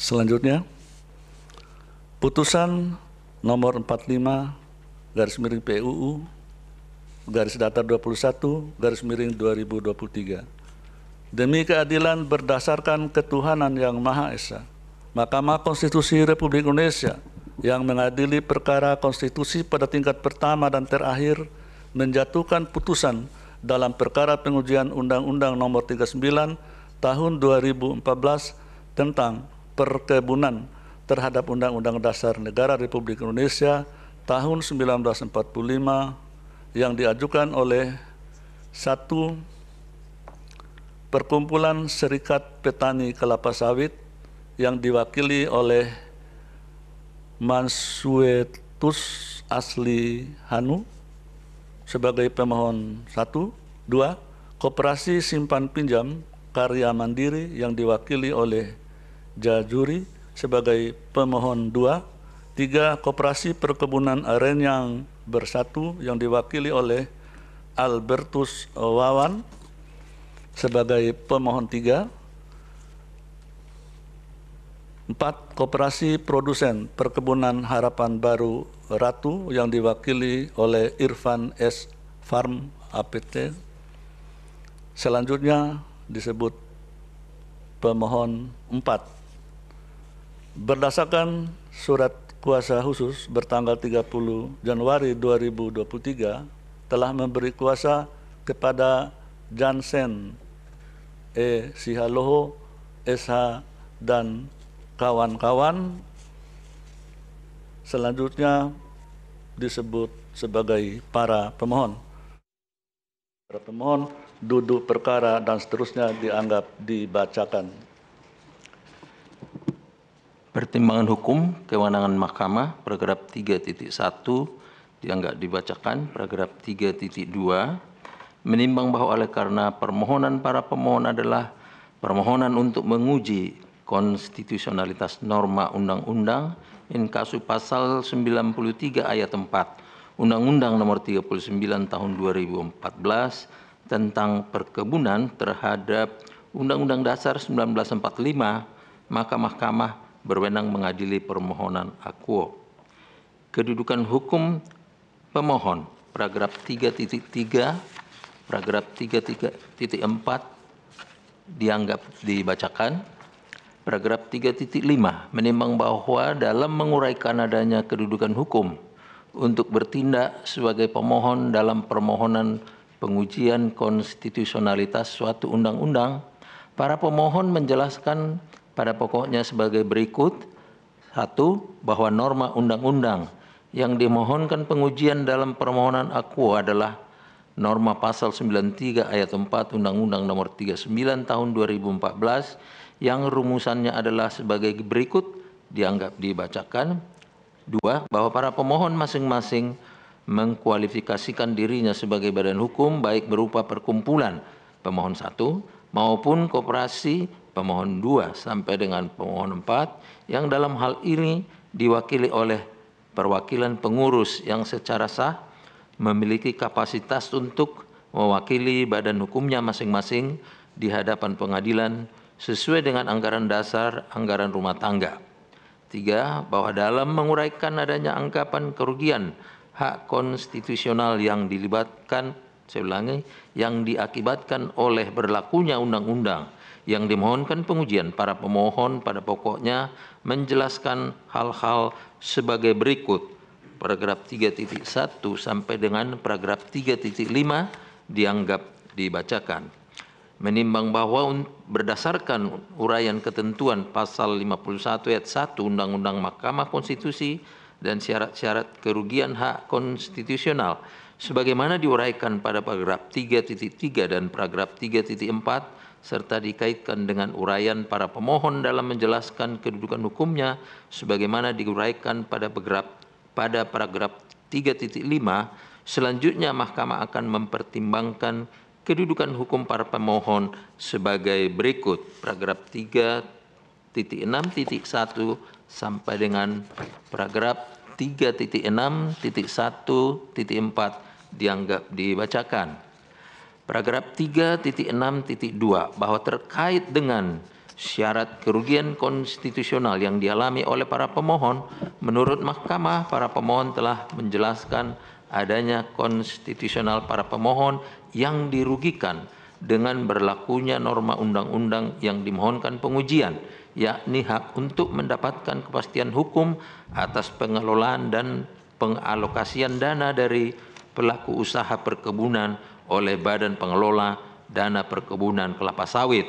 Selanjutnya, putusan nomor 45 garis miring PUU garis datar 21 garis miring 2023. Demi keadilan berdasarkan ketuhanan yang Maha Esa, Mahkamah Konstitusi Republik Indonesia yang mengadili perkara konstitusi pada tingkat pertama dan terakhir menjatuhkan putusan dalam perkara pengujian Undang-Undang Nomor 39 Tahun 2014 tentang perkebunan terhadap Undang-Undang Dasar Negara Republik Indonesia tahun 1945 yang diajukan oleh satu Perkumpulan Serikat Petani Kelapa Sawit yang diwakili oleh Mansuetus Asli Hanu sebagai pemohon satu, dua Koperasi Simpan Pinjam Karya Mandiri yang diwakili oleh Jajuri sebagai pemohon dua, tiga Koperasi Perkebunan Aren yang bersatu yang diwakili oleh Albertus Wawan sebagai pemohon tiga, empat Koperasi Produsen Perkebunan Harapan Baru Ratu yang diwakili oleh Irfan S. Farm APT. Selanjutnya disebut pemohon empat. Berdasarkan surat kuasa khusus bertanggal 30 Januari 2023 telah memberi kuasa kepada Jansen E. Sihaloho, SH, dan kawan-kawan selanjutnya disebut sebagai para pemohon. Para pemohon duduk perkara dan seterusnya dianggap dibacakan. Pertimbangan hukum kewenangan mahkamah paragraf 3.1 yang enggak dibacakan paragraf 3.2 menimbang bahwa oleh karena permohonan para pemohon adalah permohonan untuk menguji konstitusionalitas norma undang-undang in kasu pasal 93 ayat 4 Undang-Undang nomor 39 tahun 2014 tentang perkebunan terhadap Undang-Undang Dasar 1945 maka Mahkamah berwenang mengadili permohonan akuo. Kedudukan hukum pemohon paragraf 3.3 paragraf 3.4 dianggap dibacakan. Paragraf 3.5 menimbang bahwa dalam menguraikan adanya kedudukan hukum untuk bertindak sebagai pemohon dalam permohonan pengujian konstitusionalitas suatu undang-undang, para pemohon menjelaskan pada pokoknya sebagai berikut. Satu, bahwa norma undang-undang yang dimohonkan pengujian dalam permohonan aku adalah norma pasal 93 ayat 4 Undang-Undang nomor 39 tahun 2014 yang rumusannya adalah sebagai berikut dianggap dibacakan. Dua, bahwa para pemohon masing-masing mengkualifikasikan dirinya sebagai badan hukum baik berupa perkumpulan pemohon satu maupun koperasi pemohon 2 sampai dengan pemohon 4 yang dalam hal ini diwakili oleh perwakilan pengurus yang secara sah memiliki kapasitas untuk mewakili badan hukumnya masing-masing di hadapan pengadilan sesuai dengan anggaran dasar anggaran rumah tangga. Tiga, bahwa dalam menguraikan adanya anggapan kerugian hak konstitusional yang dilibatkan, saya ulangi, yang diakibatkan oleh berlakunya undang-undang yang dimohonkan pengujian para pemohon pada pokoknya menjelaskan hal-hal sebagai berikut. Paragraf 3.1 sampai dengan paragraf 3.5 dianggap dibacakan. Menimbang bahwa berdasarkan uraian ketentuan pasal 51 ayat 1 Undang-Undang Mahkamah Konstitusi dan syarat-syarat kerugian hak konstitusional sebagaimana diuraikan pada paragraf 3.3 dan paragraf 3.4 serta dikaitkan dengan uraian para pemohon dalam menjelaskan kedudukan hukumnya sebagaimana diuraikan pada paragraf pada paragraf 3.5 selanjutnya mahkamah akan mempertimbangkan kedudukan hukum para pemohon sebagai berikut paragraf 3.6.1 sampai dengan paragraf 3.6.1.4 dianggap dibacakan paragraf 3.6.2 bahwa terkait dengan syarat kerugian konstitusional yang dialami oleh para pemohon menurut mahkamah para pemohon telah menjelaskan adanya konstitusional para pemohon yang dirugikan dengan berlakunya norma undang-undang yang dimohonkan pengujian yakni hak untuk mendapatkan kepastian hukum atas pengelolaan dan pengalokasian dana dari pelaku usaha perkebunan oleh Badan Pengelola Dana Perkebunan Kelapa Sawit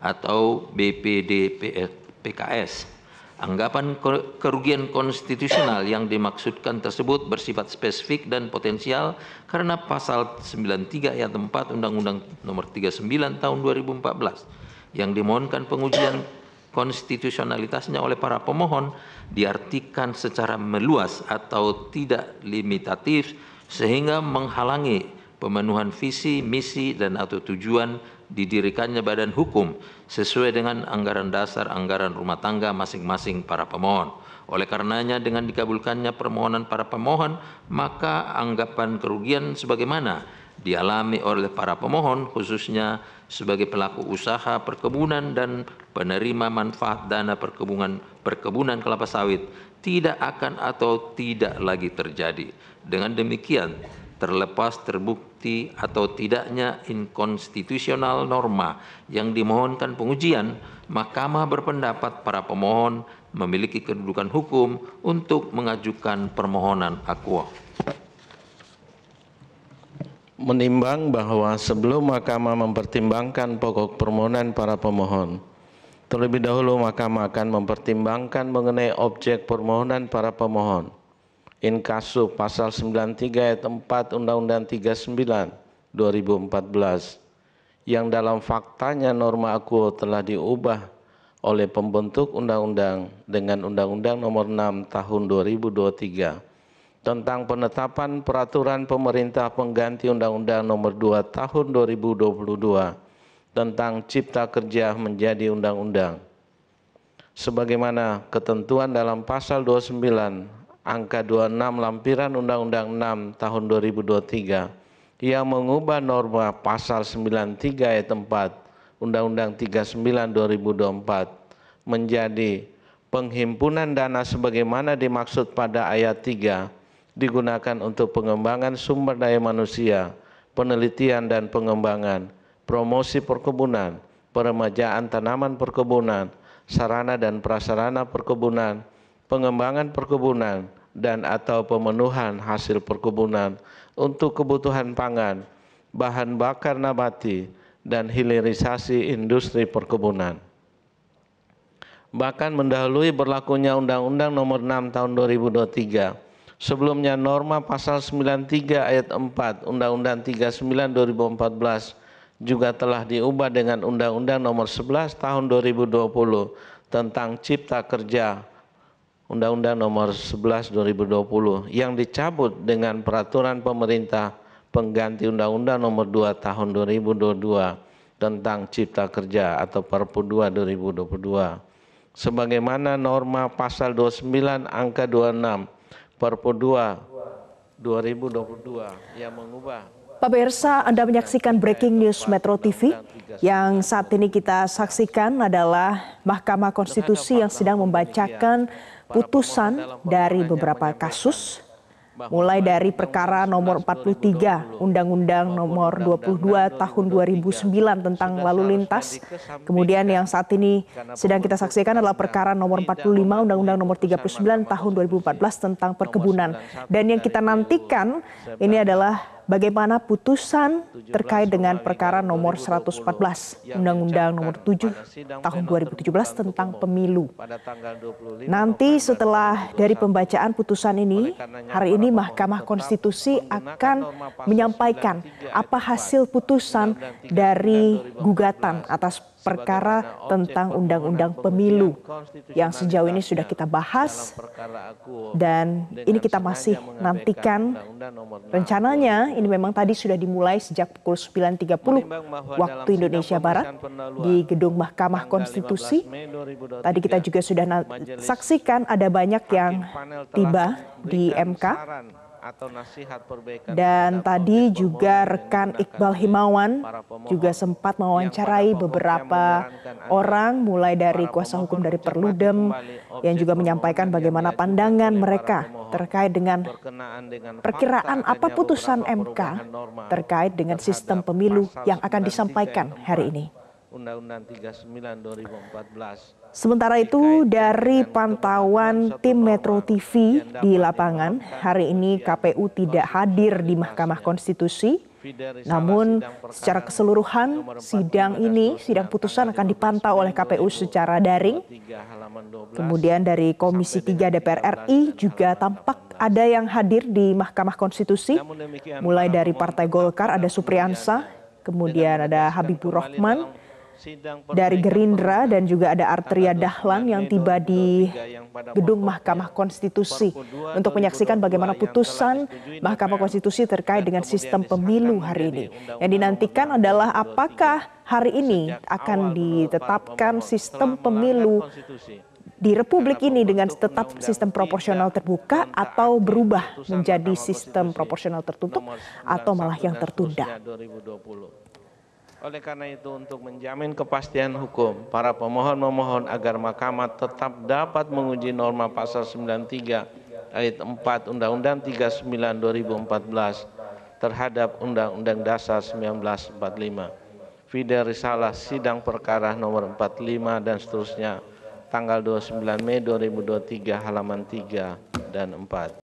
atau BPDPKS. Anggapan kerugian konstitusional yang dimaksudkan tersebut bersifat spesifik dan potensial karena pasal 93 ayat 4 Undang-Undang Nomor 39 Tahun 2014 yang dimohonkan pengujian konstitusionalitasnya oleh para pemohon diartikan secara meluas atau tidak limitatif sehingga menghalangi pemenuhan visi, misi, dan atau tujuan didirikannya badan hukum sesuai dengan anggaran dasar anggaran rumah tangga masing-masing para pemohon. Oleh karenanya dengan dikabulkannya permohonan para pemohon, maka anggapan kerugian sebagaimana dialami oleh para pemohon khususnya sebagai pelaku usaha perkebunan dan penerima manfaat dana perkebunan perkebunan kelapa sawit tidak akan atau tidak lagi terjadi. Dengan demikian, terlepas terbukti atau tidaknya inkonstitusional norma yang dimohonkan pengujian, Mahkamah berpendapat para pemohon memiliki kedudukan hukum untuk mengajukan permohonan aqua. Menimbang bahwa sebelum Mahkamah mempertimbangkan pokok permohonan para pemohon, terlebih dahulu Mahkamah akan mempertimbangkan mengenai objek permohonan para pemohon Inkasu pasal 93 ayat 4 Undang-Undang 39 2014 yang dalam faktanya norma aku telah diubah oleh pembentuk undang-undang dengan Undang-Undang Nomor 6 Tahun 2023 tentang penetapan peraturan pemerintah pengganti Undang-Undang Nomor 2 Tahun 2022 tentang cipta kerja menjadi undang-undang sebagaimana ketentuan dalam pasal 29 angka 26 lampiran Undang-Undang 6 tahun 2023 yang mengubah norma pasal 93 ayat 4 Undang-Undang 39 2024 menjadi penghimpunan dana sebagaimana dimaksud pada ayat 3 digunakan untuk pengembangan sumber daya manusia, penelitian dan pengembangan, promosi perkebunan, peremajaan tanaman perkebunan, sarana dan prasarana perkebunan, pengembangan perkebunan dan atau pemenuhan hasil perkebunan untuk kebutuhan pangan, bahan bakar nabati, dan hilirisasi industri perkebunan. Bahkan mendahului berlakunya Undang-Undang Nomor 6 Tahun 2023. Sebelumnya norma pasal 93 ayat 4 Undang-Undang 39 2014 juga telah diubah dengan Undang-Undang Nomor 11 Tahun 2020 tentang Cipta Kerja Undang-Undang Nomor 11 2020 yang dicabut dengan peraturan pemerintah pengganti Undang-Undang Nomor 2 Tahun 2022 tentang Cipta Kerja atau Perpu 2 2022 sebagaimana norma pasal 29 angka 26 Perpu 2 2022 yang mengubah Pemirsa, Anda menyaksikan Breaking News Metro TV yang saat ini kita saksikan adalah Mahkamah Konstitusi yang sedang membacakan putusan dari beberapa kasus mulai dari perkara nomor 43 Undang-Undang nomor 22 tahun 2009 tentang lalu lintas. Kemudian yang saat ini sedang kita saksikan adalah perkara nomor 45 Undang-Undang nomor 39 tahun 2014 tentang perkebunan. Dan yang kita nantikan ini adalah bagaimana putusan terkait dengan perkara nomor 114 Undang-Undang nomor 7 tahun 2017 tentang pemilu. Nanti setelah dari pembacaan putusan ini, hari ini Mahkamah Konstitusi akan menyampaikan apa hasil putusan dari gugatan atas perkara tentang undang-undang pemilu yang sejauh ini sudah kita bahas dan ini kita masih nantikan rencananya ini memang tadi sudah dimulai sejak pukul 9.30 waktu Indonesia Barat di gedung Mahkamah Konstitusi. Tadi kita juga sudah saksikan ada banyak yang tiba di MK atau nasihat perbaikan. Dan tadi juga rekan Iqbal Himawan juga sempat mewawancarai beberapa orang mulai dari kuasa hukum dari Perludem yang juga menyampaikan bagaimana pandangan mereka terkait dengan perkiraan apa putusan MK terkait dengan sistem pemilu yang akan disampaikan hari ini. Undang-Undang 39 2014. Sementara itu, dari pantauan tim Metro TV di lapangan, hari ini KPU tidak hadir di Mahkamah Konstitusi. Namun, secara keseluruhan, sidang ini, sidang putusan akan dipantau oleh KPU secara daring. Kemudian dari Komisi 3 DPR RI juga tampak ada yang hadir di Mahkamah Konstitusi. Mulai dari Partai Golkar ada Supriyansa, kemudian ada Habibur Rahman, dari Gerindra dan juga ada Artria Dahlan yang tiba di gedung Mahkamah Konstitusi untuk menyaksikan bagaimana putusan Mahkamah Konstitusi terkait dengan sistem pemilu hari ini. Yang dinantikan adalah apakah hari ini akan ditetapkan sistem pemilu di Republik ini dengan tetap sistem proporsional terbuka atau berubah menjadi sistem proporsional tertutup atau malah yang tertunda. Oleh karena itu untuk menjamin kepastian hukum, para pemohon memohon agar mahkamah tetap dapat menguji norma pasal 93 ayat 4 Undang-Undang 39 2014 terhadap Undang-Undang Dasar 1945. Fide Risalah Sidang Perkara nomor 45 dan seterusnya tanggal 29 Mei 2023 halaman 3 dan 4.